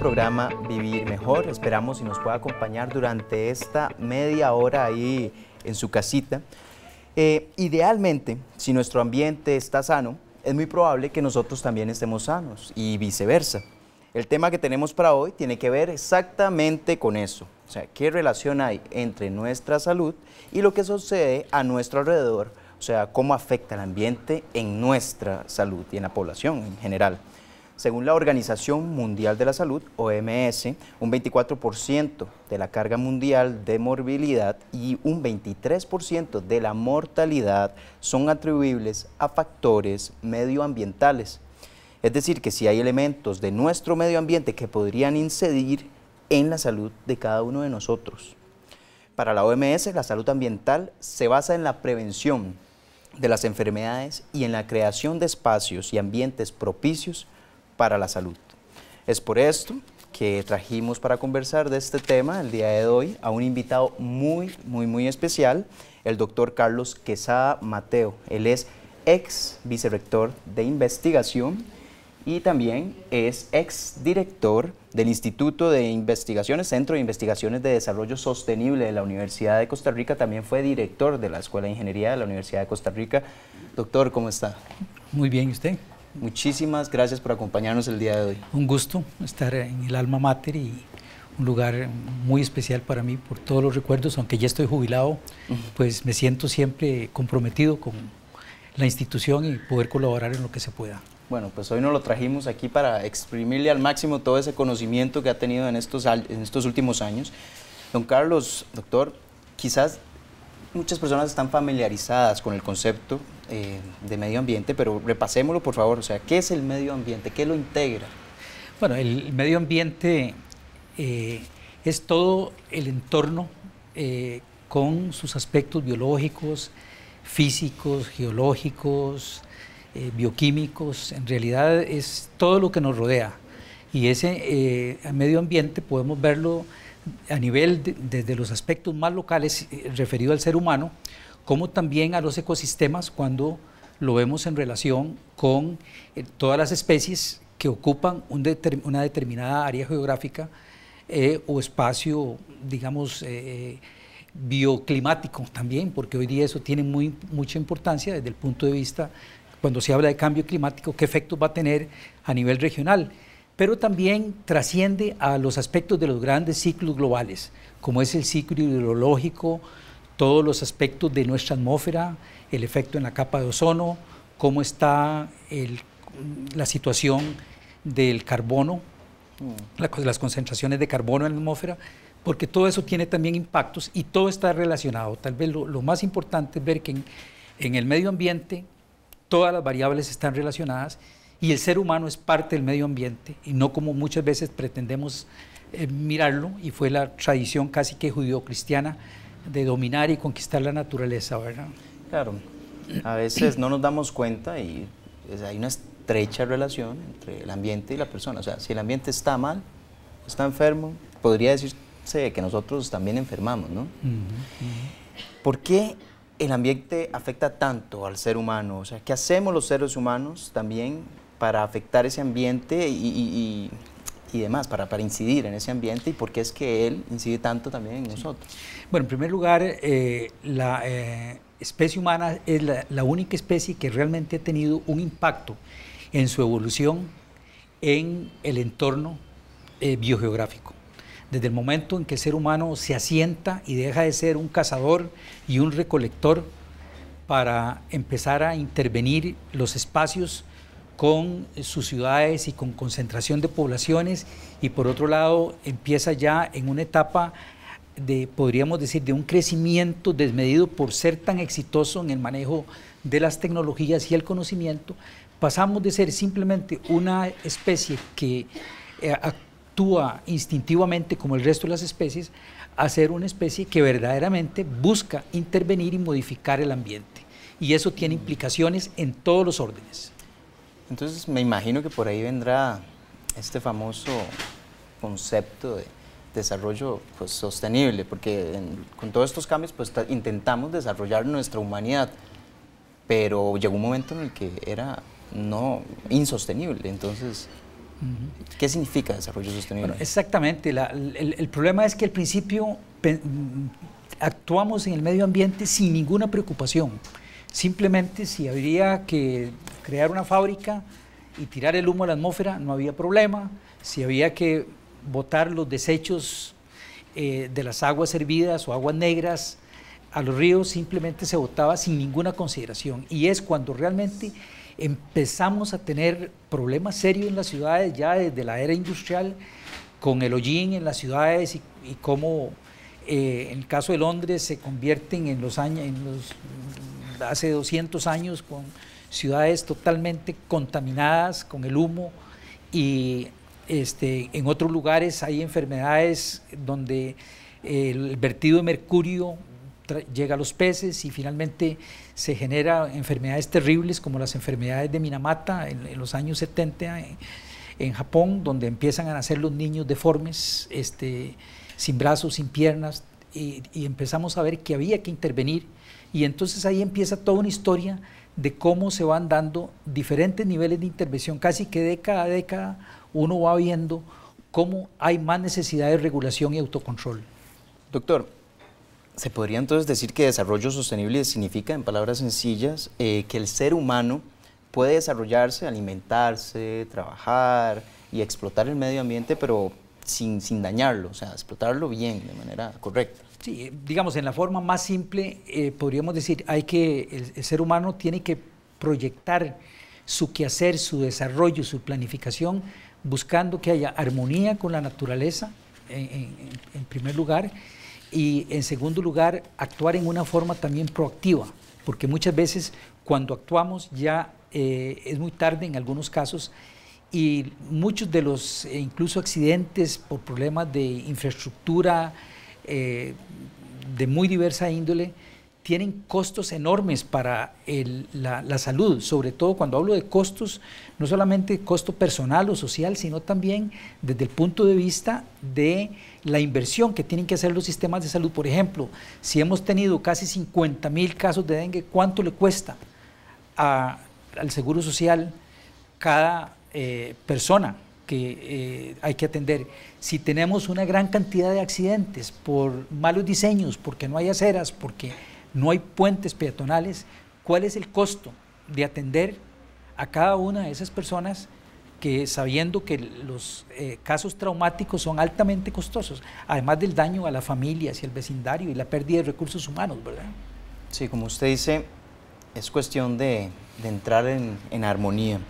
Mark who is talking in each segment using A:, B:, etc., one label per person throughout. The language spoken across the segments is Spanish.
A: programa Vivir Mejor. Esperamos y nos pueda acompañar durante esta media hora ahí en su casita. Eh, idealmente, si nuestro ambiente está sano, es muy probable que nosotros también estemos sanos y viceversa. El tema que tenemos para hoy tiene que ver exactamente con eso. O sea, ¿qué relación hay entre nuestra salud y lo que sucede a nuestro alrededor? O sea, cómo afecta el ambiente en nuestra salud y en la población en general. Según la Organización Mundial de la Salud, OMS, un 24% de la carga mundial de morbilidad y un 23% de la mortalidad son atribuibles a factores medioambientales. Es decir, que si hay elementos de nuestro medio ambiente que podrían incidir en la salud de cada uno de nosotros. Para la OMS, la salud ambiental se basa en la prevención de las enfermedades y en la creación de espacios y ambientes propicios para la salud. Es por esto que trajimos para conversar de este tema el día de hoy a un invitado muy, muy, muy especial, el doctor Carlos Quesada Mateo. Él es ex vicerrector de investigación y también es ex director del Instituto de Investigaciones, Centro de Investigaciones de Desarrollo Sostenible de la Universidad de Costa Rica. También fue director de la Escuela de Ingeniería de la Universidad de Costa Rica. Doctor, ¿cómo está?
B: Muy bien, ¿y usted?
A: Muchísimas gracias por acompañarnos el día de hoy.
B: Un gusto estar en el alma mater y un lugar muy especial para mí por todos los recuerdos, aunque ya estoy jubilado, pues me siento siempre comprometido con la institución y poder colaborar en lo que se pueda.
A: Bueno, pues hoy nos lo trajimos aquí para exprimirle al máximo todo ese conocimiento que ha tenido en estos, en estos últimos años. Don Carlos, doctor, quizás muchas personas están familiarizadas con el concepto eh, de medio ambiente, pero repasémoslo por favor. O sea, ¿qué es el medio ambiente? ¿Qué lo integra?
B: Bueno, el medio ambiente eh, es todo el entorno eh, con sus aspectos biológicos, físicos, geológicos, bioquímicos. En realidad es todo lo que nos rodea. Y ese medio ambiente podemos verlo a nivel desde los aspectos más locales eh, referido al ser humano, como también a los ecosistemas cuando lo vemos en relación con eh, todas las especies que ocupan una determinada área geográfica eh, o espacio, digamos, bioclimático también, porque hoy día eso tiene mucha importancia desde el punto de vista, cuando se habla de cambio climático, qué efectos va a tener a nivel regional pero también trasciende a los aspectos de los grandes ciclos globales, como es el ciclo hidrológico, todos los aspectos de nuestra atmósfera, el efecto en la capa de ozono, cómo está la situación del carbono, las concentraciones de carbono en la atmósfera, porque todo eso tiene también impactos y todo está relacionado. Tal vez lo, más importante es ver que en el medio ambiente todas las variables están relacionadas y el ser humano es parte del medio ambiente y no como muchas veces pretendemos eh, mirarlo y fue la tradición casi que judío cristiana de dominar y conquistar la naturaleza, ¿verdad?
A: Claro, a veces no nos damos cuenta y pues, hay una estrecha relación entre el ambiente y la persona. O sea, si el ambiente está mal, está enfermo, podría decirse que nosotros también enfermamos, ¿no? ¿Por qué el ambiente afecta tanto al ser humano? O sea, ¿qué hacemos los seres humanos también para afectar ese ambiente y, demás, para, para, incidir en ese ambiente y por qué es que él incide tanto también en nosotros?
B: Bueno, en primer lugar, eh, la eh, especie humana es la, única especie que realmente ha tenido un impacto en su evolución en el entorno eh, biogeográfico desde el momento en que el ser humano se asienta y deja de ser un cazador y un recolector para empezar a intervenir los espacios con sus ciudades y con concentración de poblaciones y por otro lado empieza ya en una etapa de, podríamos decir, de un crecimiento desmedido por ser tan exitoso en el manejo de las tecnologías y el conocimiento, pasamos de ser simplemente una especie que eh, actúa instintivamente como el resto de las especies a ser una especie que verdaderamente busca intervenir y modificar el ambiente. Y eso tiene implicaciones en todos los órdenes. Entonces me imagino
A: que por ahí vendrá este famoso concepto de desarrollo pues, sostenible, porque con todos estos cambios pues, intentamos desarrollar nuestra humanidad, pero llegó un momento en el que era no insostenible. Entonces, ¿qué significa desarrollo sostenible?
B: exactamente. el, problema es que al principio mm, actuamos en el medio ambiente sin ninguna preocupación. Simplemente si había que crear una fábrica y tirar el humo a la atmósfera, no había problema. Si había que botar los desechos eh, de las aguas hervidas o aguas negras a los ríos, simplemente se botaba sin ninguna consideración. Y es cuando realmente empezamos a tener problemas serios en las ciudades ya desde la era industrial, con el hollín en las ciudades y, cómo eh, en el caso de Londres se convierten en los años, en los hace 200 años con ciudades totalmente contaminadas con el humo y este, en otros lugares hay enfermedades donde eh, el vertido de mercurio llega a los peces y finalmente se genera enfermedades terribles como las enfermedades de Minamata en, los años 70 en, Japón, donde empiezan a nacer los niños deformes, este, sin brazos, sin piernas, y empezamos a ver que había que intervenir y entonces ahí empieza toda una historia de cómo se van dando diferentes niveles de intervención, casi que década a década uno va viendo cómo hay más necesidad de regulación y autocontrol.
A: Doctor, ¿se podría entonces decir que desarrollo sostenible significa, en palabras sencillas, eh, que el ser humano puede desarrollarse, alimentarse, trabajar y explotar el medio ambiente, pero sin, dañarlo, o sea, explotarlo
B: bien, de manera correcta. Sí, eh, digamos, en la forma más simple, eh, podríamos decir, hay que, el, ser humano tiene que proyectar su quehacer, su desarrollo, su planificación, buscando que haya armonía con la naturaleza, en, primer lugar, y en segundo lugar, actuar en una forma también proactiva, porque muchas veces cuando actuamos ya eh, es muy tarde en algunos casos y muchos de los eh, incluso accidentes por problemas de infraestructura eh, de muy diversa índole tienen costos enormes para la, salud, sobre todo cuando hablo de costos, no solamente costo personal o social, sino también desde el punto de vista de la inversión que tienen que hacer los sistemas de salud. Por ejemplo, si hemos tenido casi 50 mil casos de dengue, ¿cuánto le cuesta al Seguro Social cada eh, persona que eh, hay que atender. Si tenemos una gran cantidad de accidentes por malos diseños, porque no hay aceras, porque no hay puentes peatonales, ¿cuál es el costo de atender a cada una de esas personas que sabiendo que los eh, casos traumáticos son altamente costosos, además del daño a la familia y al vecindario y la pérdida de recursos humanos, ¿verdad?
A: Sí, como usted dice, es cuestión de, entrar en armonía.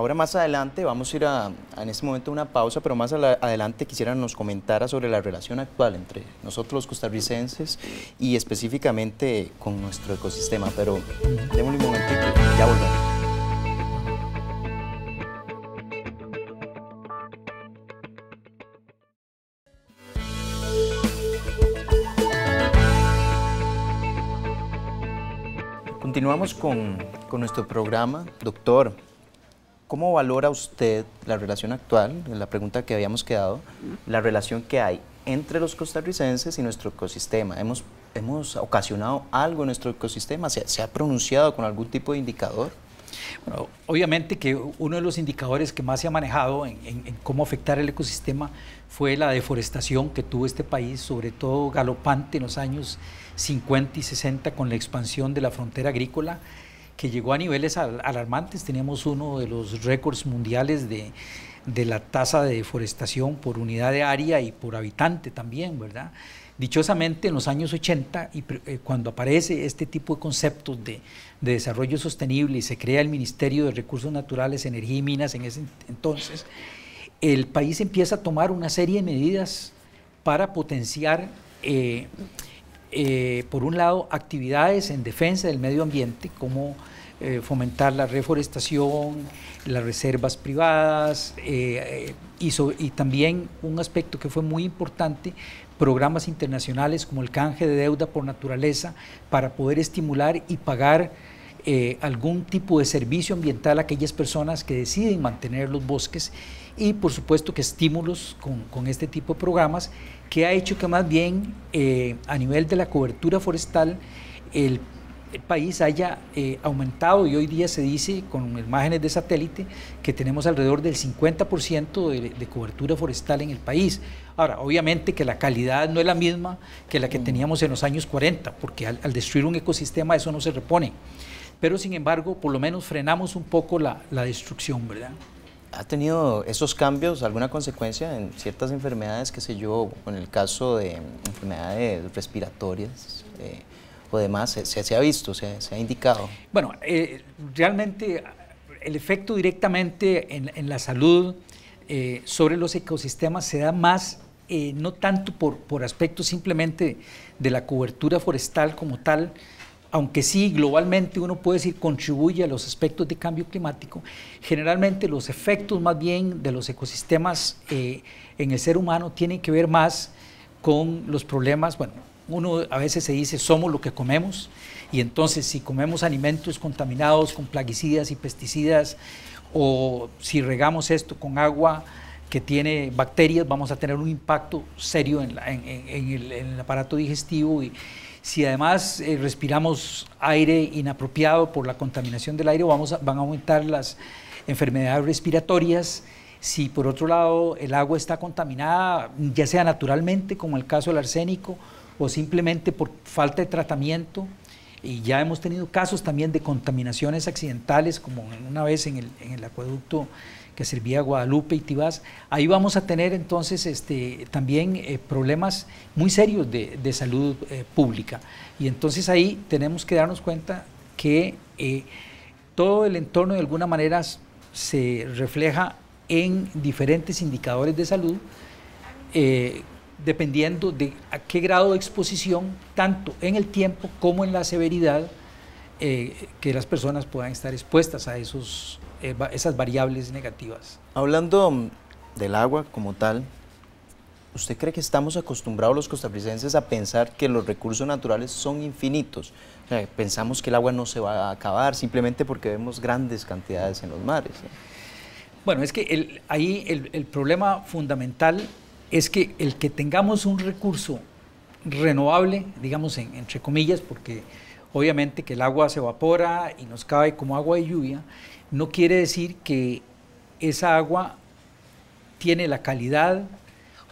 A: Ahora más adelante vamos a ir a, en este momento una pausa, pero más adelante quisiera nos comentara sobre la relación actual entre nosotros los costarricenses y específicamente con nuestro ecosistema. Pero
C: démosle un momentito ya volvemos.
A: Continuamos con, con, nuestro programa. Doctor, ¿Cómo valora usted la relación actual, la pregunta que habíamos quedado, la relación que hay entre los costarricenses y nuestro ecosistema? ¿Hemos, hemos ocasionado algo en nuestro ecosistema? ¿Se, ha pronunciado con algún tipo de indicador?
B: obviamente que uno de los indicadores que más se ha manejado en, cómo afectar el ecosistema fue la deforestación que tuvo este país, sobre todo galopante en los años 50 y 60 con la expansión de la frontera agrícola que llegó a niveles alarmantes. teníamos uno de los récords mundiales de, la tasa de deforestación por unidad de área y por habitante también, ¿verdad? Dichosamente en los años 80, y, eh, cuando aparece este tipo de conceptos de, desarrollo sostenible y se crea el Ministerio de Recursos Naturales, Energía y Minas en ese entonces, el país empieza a tomar una serie de medidas para potenciar eh, eh, por un lado, actividades en defensa del medio ambiente, como eh, fomentar la reforestación, las reservas privadas eh, y, también un aspecto que fue muy importante, programas internacionales como el canje de deuda por naturaleza para poder estimular y pagar algún tipo de servicio ambiental a aquellas personas que deciden mantener los bosques y por supuesto que estímulos con, este tipo de programas que ha hecho que más bien eh, a nivel de la cobertura forestal el, país haya eh, aumentado y hoy día se dice con imágenes de satélite que tenemos alrededor del 50% de, cobertura forestal en el país. Ahora, obviamente que la calidad no es la misma que la que mm. teníamos en los años 40, porque al, destruir un ecosistema eso no se repone pero sin embargo por lo menos frenamos un poco la, la destrucción, ¿verdad? ¿Ha
A: tenido esos cambios alguna consecuencia en ciertas enfermedades, qué sé yo, en el caso de mm, enfermedades respiratorias eh, o demás? ¿se, se, ha visto, se, ha indicado?
B: Bueno, eh, realmente el efecto directamente en, la salud eh, sobre los ecosistemas se da más, no tanto por, por aspectos simplemente de la cobertura forestal como tal, aunque sí globalmente uno puede decir contribuye a los aspectos de cambio climático, generalmente los efectos más bien de los ecosistemas eh, en el ser humano tienen que ver más con los problemas, bueno, uno a veces se dice somos lo que comemos y entonces si comemos alimentos contaminados con plaguicidas y pesticidas o si regamos esto con agua que tiene bacterias, vamos a tener un impacto serio en, el, en el, aparato digestivo y, si además eh, respiramos aire inapropiado por la contaminación del aire, vamos van a aumentar las enfermedades respiratorias. Si por otro lado el agua está contaminada, ya sea naturalmente, como el caso del arsénico, o simplemente por falta de tratamiento, y ya hemos tenido casos también de contaminaciones accidentales, como una vez en el acueducto que servía Guadalupe y Tibás, ahí vamos a tener entonces este, también eh, problemas muy serios de, salud eh, pública. Y entonces ahí tenemos que darnos cuenta que eh, todo el entorno de alguna manera se refleja en diferentes indicadores de salud, dependiendo de a qué grado de exposición, tanto en el tiempo como en la severidad, que las personas puedan estar expuestas a esos eh, esas variables negativas.
A: Hablando mm, del agua como tal, ¿usted cree que estamos acostumbrados los costarricenses a pensar que los recursos naturales son infinitos? O sea, pensamos que el agua no se va a acabar simplemente porque vemos grandes cantidades en los mares. Bueno,
B: es que ahí el, problema fundamental es que el que tengamos un recurso renovable, digamos entre comillas, porque obviamente que el agua se evapora y nos cae como agua de lluvia, no quiere decir que esa agua tiene la calidad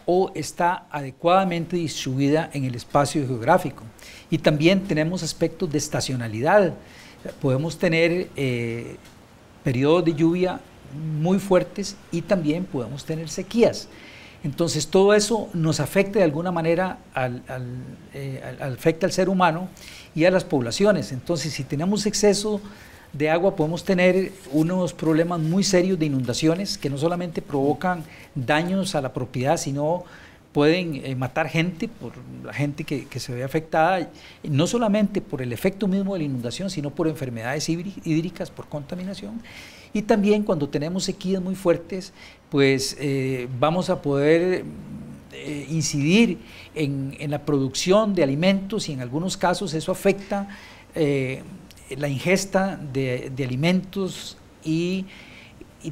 B: o está adecuadamente distribuida en el espacio geográfico. Y también tenemos aspectos de estacionalidad. Podemos tener eh, periodos de lluvia muy fuertes y también podemos tener sequías. Entonces todo eso nos afecta de alguna manera, eh, afecta al ser humano y a las poblaciones. Entonces si tenemos exceso de agua podemos tener unos problemas muy serios de inundaciones que no solamente provocan daños a la propiedad, sino pueden eh, matar gente, por la gente que, se ve afectada, no solamente por el efecto mismo de la inundación, sino por enfermedades hídricas, por contaminación. Y también cuando tenemos sequías muy fuertes, pues eh, vamos a poder eh, incidir en, en, la producción de alimentos y en algunos casos eso afecta la ingesta de, alimentos y,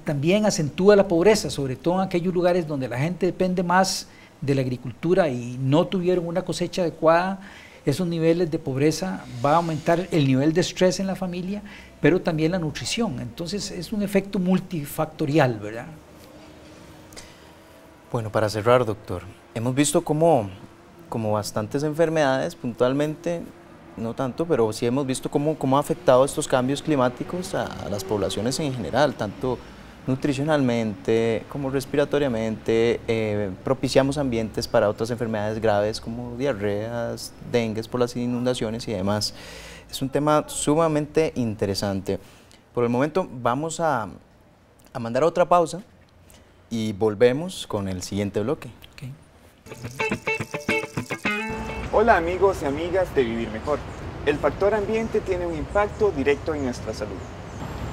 B: también acentúa la pobreza, sobre todo en aquellos lugares donde la gente depende más de la agricultura y no tuvieron una cosecha adecuada, esos niveles de pobreza va a aumentar el nivel de estrés en la familia, pero también la nutrición. Entonces es un efecto multifactorial, ¿verdad?
A: Bueno, para cerrar, doctor, hemos visto cómo, como bastantes enfermedades puntualmente no tanto, pero sí hemos visto cómo, cómo ha afectado estos cambios climáticos a, las poblaciones en general, tanto nutricionalmente como respiratoriamente, eh, propiciamos ambientes para otras enfermedades graves como diarreas, dengue, por las inundaciones y demás. Es un tema sumamente interesante. Por el momento vamos a, mandar otra pausa y volvemos con el siguiente bloque.
C: Hola amigos y amigas de Vivir Mejor. El factor ambiente tiene un impacto directo en nuestra salud.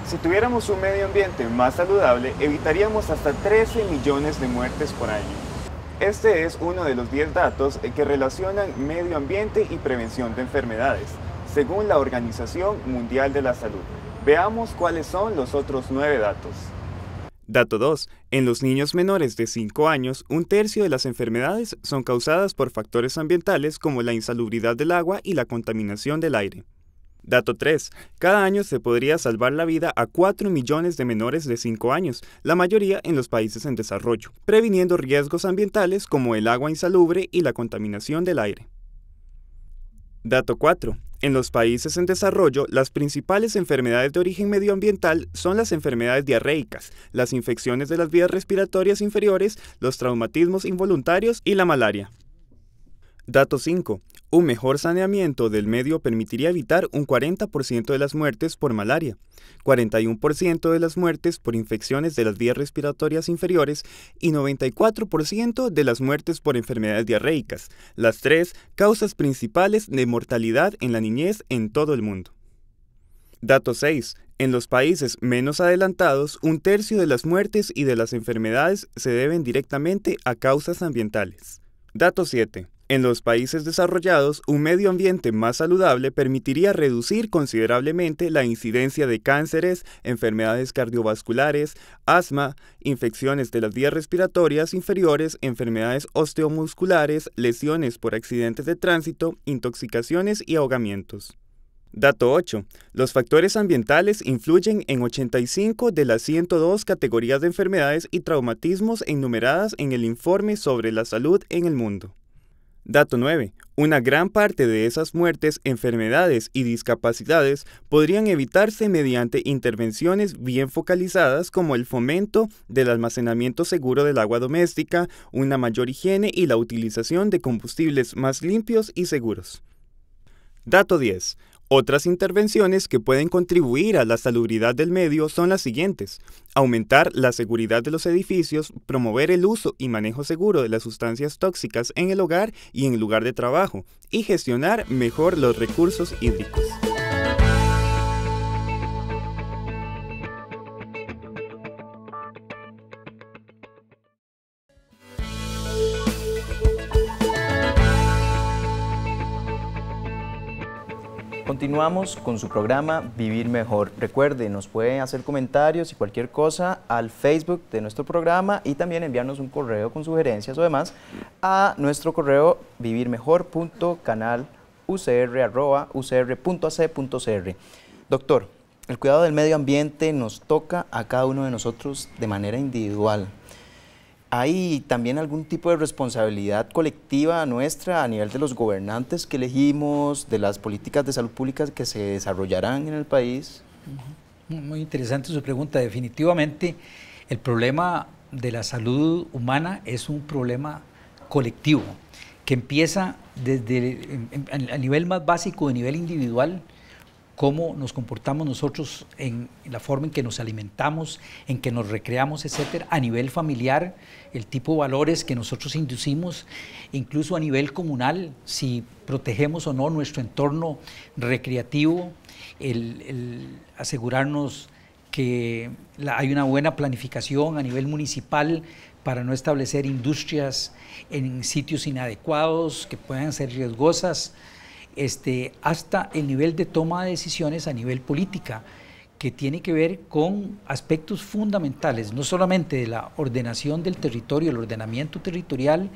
C: Si tuviéramos un medio ambiente más saludable, evitaríamos hasta 13 millones de muertes por año. Este es uno de los 10 datos que relacionan medio ambiente y prevención de enfermedades, según la Organización Mundial de la Salud. Veamos cuáles son los otros 9 datos. Dato 2. En los niños menores de 5 años, un tercio de las enfermedades son causadas por factores ambientales como la insalubridad del agua y la contaminación del aire. Dato 3. Cada año se podría salvar la vida a 4 millones de menores de 5 años, la mayoría en los países en desarrollo, previniendo riesgos ambientales como el agua insalubre y la contaminación del aire. Dato 4. En los países en desarrollo, las principales enfermedades de origen medioambiental son las enfermedades diarreicas, las infecciones de las vías respiratorias inferiores, los traumatismos involuntarios y la malaria. Dato 5. Un mejor saneamiento del medio permitiría evitar un 40% de las muertes por malaria, 41% de las muertes por infecciones de las vías respiratorias inferiores y 94% de las muertes por enfermedades diarreicas, las tres causas principales de mortalidad en la niñez en todo el mundo. Dato 6. En los países menos adelantados, un tercio de las muertes y de las enfermedades se deben directamente a causas ambientales. Dato 7. En los países desarrollados, un medio ambiente más saludable permitiría reducir considerablemente la incidencia de cánceres, enfermedades cardiovasculares, asma, infecciones de las vías respiratorias inferiores, enfermedades osteomusculares, lesiones por accidentes de tránsito, intoxicaciones y ahogamientos. Dato 8. Los factores ambientales influyen en 85 de las 102 categorías de enfermedades y traumatismos enumeradas en el informe sobre la salud en el mundo. Dato 9. Una gran parte de esas muertes, enfermedades y discapacidades podrían evitarse mediante intervenciones bien focalizadas como el fomento del almacenamiento seguro del agua doméstica, una mayor higiene y la utilización de combustibles más limpios y seguros. Dato 10. Otras intervenciones que pueden contribuir a la salubridad del medio son las siguientes. Aumentar la seguridad de los edificios, promover el uso y manejo seguro de las sustancias tóxicas en el hogar y en el lugar de trabajo, y gestionar mejor los recursos hídricos.
A: Continuamos con su programa Vivir Mejor. Recuerde, nos pueden hacer comentarios y cualquier cosa al Facebook de nuestro programa y también enviarnos un correo con sugerencias o demás a nuestro correo vivirmejor.canalucr.ac.cr. Doctor, el cuidado del medio ambiente nos toca a cada uno de nosotros de manera individual. ¿Hay también algún tipo de responsabilidad colectiva nuestra a nivel de los gobernantes que elegimos, de las políticas de salud pública que se desarrollarán en el
B: país? Muy interesante su pregunta. Definitivamente, el problema de la salud humana es un problema colectivo que empieza desde a nivel más básico, de nivel individual, cómo nos comportamos nosotros en, la forma en que nos alimentamos, en que nos recreamos, etcétera, a nivel familiar, el tipo de valores que nosotros inducimos, incluso a nivel comunal, si protegemos o no nuestro entorno recreativo, el, asegurarnos que hay una buena planificación a nivel municipal para no establecer industrias en sitios inadecuados que puedan ser riesgosas, este, hasta el nivel de toma de decisiones a nivel política, que tiene que ver con aspectos fundamentales, no solamente de la ordenación del territorio, el ordenamiento territorial,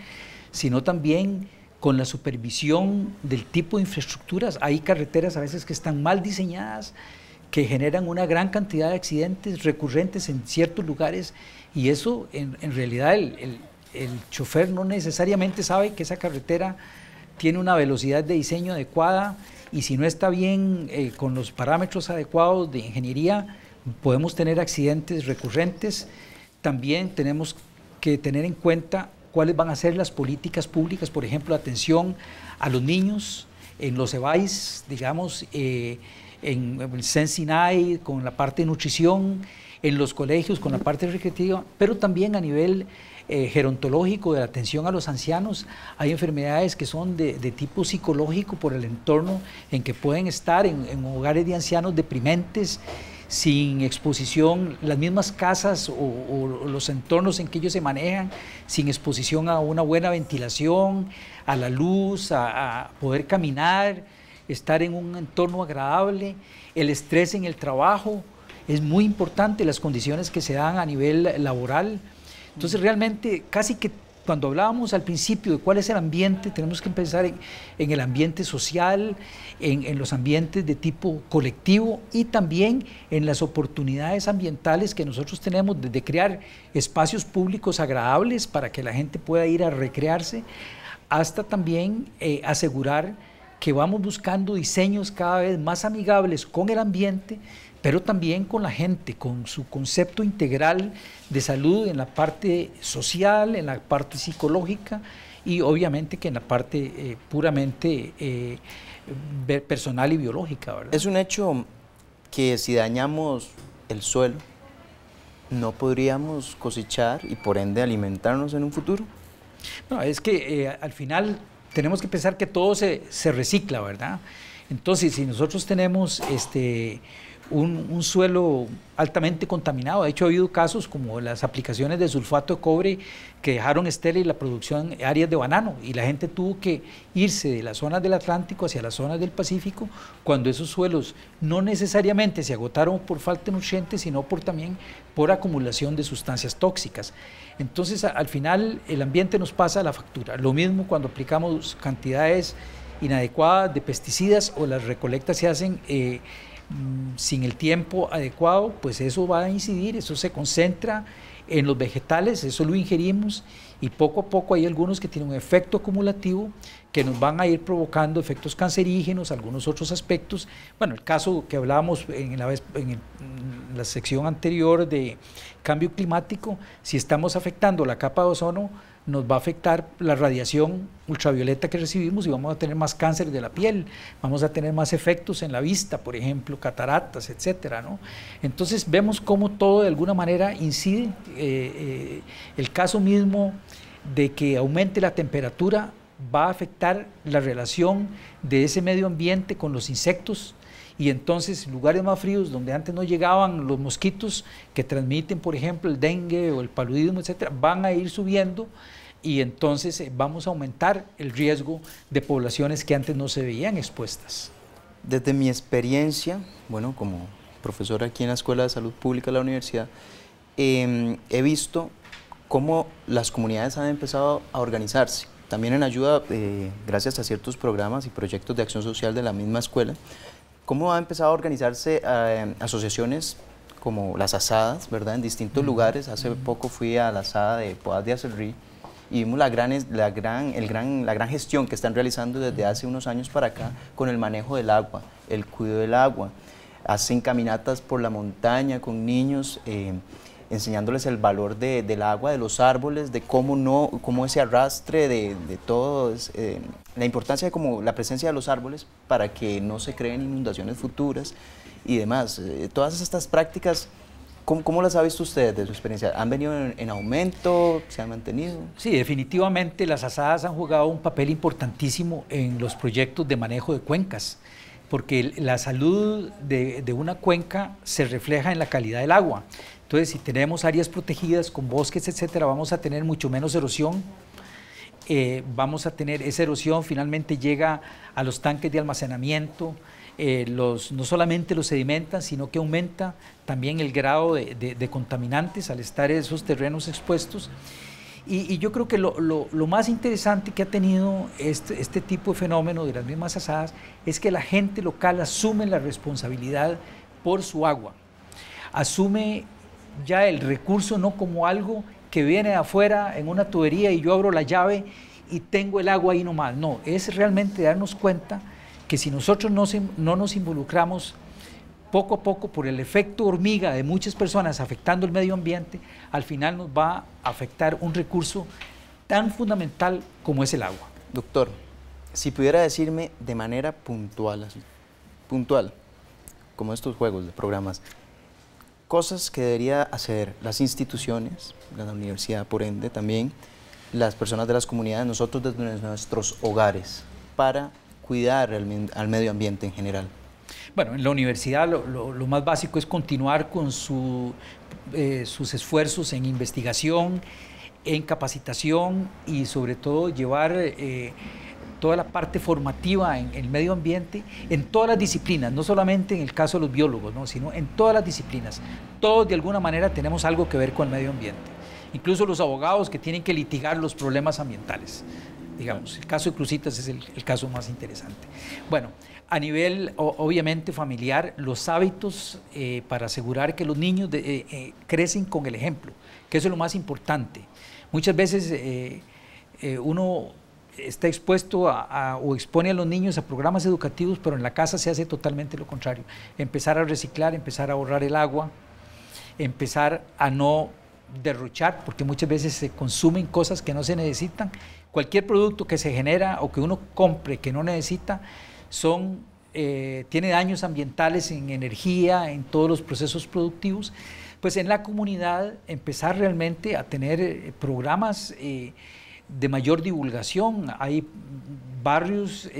B: sino también con la supervisión del tipo de infraestructuras. Hay carreteras a veces que están mal diseñadas, que generan una gran cantidad de accidentes recurrentes en ciertos lugares y eso en, realidad el, el chofer no necesariamente sabe que esa carretera tiene una velocidad de diseño adecuada y si no está bien eh, con los parámetros adecuados de ingeniería, podemos tener accidentes recurrentes. También tenemos que tener en cuenta cuáles van a ser las políticas públicas, por ejemplo, atención a los niños en los EBAIS, digamos, eh, en el Sensinai, con la parte de nutrición, en los colegios, con la parte recreativa, pero también a nivel eh, gerontológico, de la atención a los ancianos. Hay enfermedades que son de, tipo psicológico por el entorno en que pueden estar en, hogares de ancianos deprimentes sin exposición, las mismas casas o, los entornos en que ellos se manejan, sin exposición a una buena ventilación, a la luz, a, poder caminar, estar en un entorno agradable, el estrés en el trabajo, es muy importante las condiciones que se dan a nivel laboral. Entonces realmente casi que cuando hablábamos al principio de cuál es el ambiente, tenemos que pensar en, el ambiente social, en, los ambientes de tipo colectivo y también en las oportunidades ambientales que nosotros tenemos desde crear espacios públicos agradables para que la gente pueda ir a recrearse, hasta también eh, asegurar que vamos buscando diseños cada vez más amigables con el ambiente pero también con la gente, con su concepto integral de salud en la parte social, en la parte psicológica y obviamente que en la parte eh, puramente eh, personal y biológica. Es un hecho
A: que si dañamos el suelo, no podríamos cosechar y por ende alimentarnos en un futuro.
B: No, es que eh, al final tenemos que pensar que todo se, se recicla, ¿verdad? Entonces, si nosotros tenemos este, un, suelo altamente contaminado. De hecho, ha habido casos como las aplicaciones de sulfato de cobre que dejaron y la producción áreas de banano y la gente tuvo que irse de las zonas del Atlántico hacia las zonas del Pacífico cuando esos suelos no necesariamente se agotaron por falta de nutrientes, sino por también por acumulación de sustancias tóxicas. Entonces, al final, el ambiente nos pasa la factura. Lo mismo cuando aplicamos cantidades inadecuadas de pesticidas o las recolectas se hacen... Eh, Mm, sin el tiempo adecuado, pues eso va a incidir, eso se concentra en los vegetales, eso lo ingerimos y poco a poco hay algunos que tienen un efecto acumulativo que nos van a ir provocando efectos cancerígenos, algunos otros aspectos. Bueno, el caso que hablábamos en la, mm, la sección anterior de cambio climático, si estamos afectando la capa de ozono, nos va a afectar la radiación ultravioleta que recibimos y vamos a tener más cáncer de la piel, vamos a tener más efectos en la vista, por ejemplo, cataratas, etcétera, Entonces vemos cómo todo de alguna manera incide. Eh, eh, el caso mismo de que aumente la temperatura va a afectar la relación de ese medio ambiente con los insectos, y entonces lugares más fríos donde antes no llegaban los mosquitos que transmiten, por ejemplo, el dengue o el paludismo, etcétera, van a ir subiendo y entonces eh, vamos a aumentar el riesgo de poblaciones que antes no se veían expuestas. Desde mi experiencia,
A: bueno, como profesor aquí en la Escuela de Salud Pública de la universidad, em, he visto cómo las comunidades han empezado a organizarse. También en ayuda, eh, gracias a ciertos programas y proyectos de acción social de la misma escuela, cómo ha empezado a organizarse em, asociaciones como las asadas, ¿verdad? En distintos lugares. Hace poco fui a la asada de Podas de Acerrí, y vimos la gran, la, gran, el gran, la gran gestión que están realizando desde hace unos años para acá con el manejo del agua, el cuidado del agua. Hacen caminatas por la montaña con niños. Eh, enseñándoles el valor de, del agua, de los árboles, de cómo no, cómo ese arrastre de, de todos, eh, la importancia de como la presencia de los árboles para que no se creen inundaciones futuras y demás. Eh, todas estas prácticas ¿Cómo, ¿Cómo, las ha visto usted de su experiencia? ¿Han venido en,
B: aumento? ¿Se han mantenido? Sí, definitivamente las asadas han jugado un papel importantísimo en los proyectos de manejo de cuencas, porque la salud de, una cuenca se refleja en la calidad del agua. Entonces, si tenemos áreas protegidas con bosques, etcétera, vamos a tener mucho menos erosión, eh, vamos a tener esa erosión finalmente llega a los tanques de almacenamiento, eh, no solamente los sedimentan, sino que aumenta también el grado de, contaminantes al estar en esos terrenos expuestos. Y, yo creo que lo, más interesante que ha tenido este, este tipo de fenómeno de las mismas asadas es que la gente local asume la responsabilidad por su agua, asume ya el recurso no como algo que viene de afuera en una tubería y yo abro la llave y tengo el agua ahí nomás. No, es realmente darnos cuenta que si nosotros no, no nos involucramos poco a poco por el efecto hormiga de muchas personas afectando el medio ambiente, al final nos va a afectar un recurso tan fundamental como es el agua. Doctor,
A: si pudiera decirme de manera puntual, puntual, como estos juegos de programas, cosas que debería hacer las instituciones, la universidad por ende también, las personas de las comunidades, nosotros desde nuestros hogares, para cuidar al, medio ambiente en general?
B: Bueno, en la universidad lo, más básico es continuar con su, eh, sus esfuerzos en investigación, en capacitación y sobre todo llevar eh, toda la parte formativa en el medio ambiente en todas las disciplinas, no solamente en el caso de los biólogos, sino en todas las disciplinas. Todos de alguna manera tenemos algo que ver con el medio ambiente, incluso los abogados que tienen que litigar los problemas ambientales digamos. El caso de Crucitas es el, caso más interesante. Bueno, a nivel obviamente familiar, los hábitos eh, para asegurar que los niños eh, eh, crecen con el ejemplo, que eso es lo más importante. Muchas veces uno está expuesto o expone a los niños a programas educativos, pero en la casa se hace totalmente lo contrario. Empezar a reciclar, empezar a ahorrar el agua, empezar a no derrochar, porque muchas veces se consumen cosas que no se necesitan cualquier producto que se genera o que uno compre que no necesita son, eh, tiene daños ambientales en energía, en todos los procesos productivos, pues en la comunidad empezar realmente a tener eh, programas eh, de mayor divulgación. Hay barrios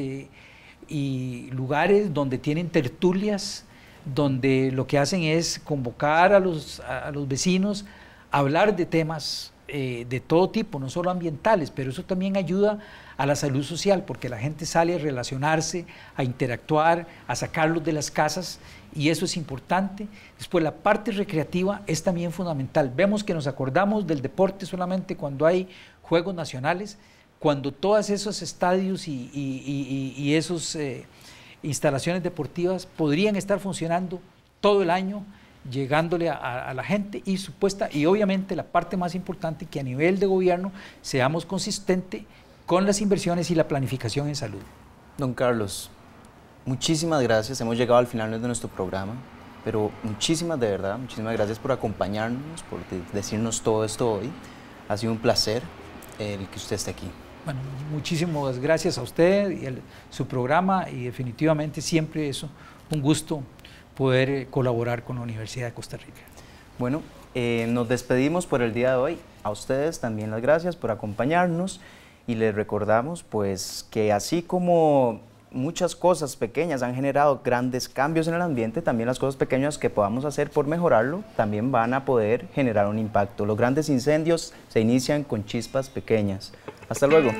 B: y lugares donde tienen tertulias, donde lo que hacen es convocar a los, a los vecinos a hablar de temas eh, de todo tipo, no solo ambientales, pero eso también ayuda a la salud social, porque la gente sale a relacionarse, a interactuar, a sacarlos de las casas, y eso es importante. Después, la parte recreativa es también fundamental. Vemos que nos acordamos del deporte solamente cuando hay Juegos Nacionales, cuando todos esos estadios y, esas eh, instalaciones deportivas podrían estar funcionando todo el año llegándole a, la gente y supuesta, y obviamente la parte más importante, que a nivel de gobierno seamos consistentes con las inversiones y la planificación en salud. Don Carlos, muchísimas gracias. Hemos llegado al final de nuestro programa,
A: pero muchísimas de verdad, muchísimas gracias por acompañarnos, por decirnos todo esto hoy. Ha sido un placer el que usted esté aquí.
B: Bueno, muchísimas gracias a usted y el, su programa y definitivamente siempre eso, un gusto poder eh, colaborar con la Universidad de Costa Rica.
A: Bueno, eh, nos despedimos por el día de hoy. A ustedes también las gracias por acompañarnos y les recordamos pues que así como muchas cosas pequeñas han generado grandes cambios en el ambiente, también las cosas pequeñas que podamos hacer por mejorarlo también van a poder generar un impacto. Los grandes incendios se inician con chispas pequeñas. Hasta luego.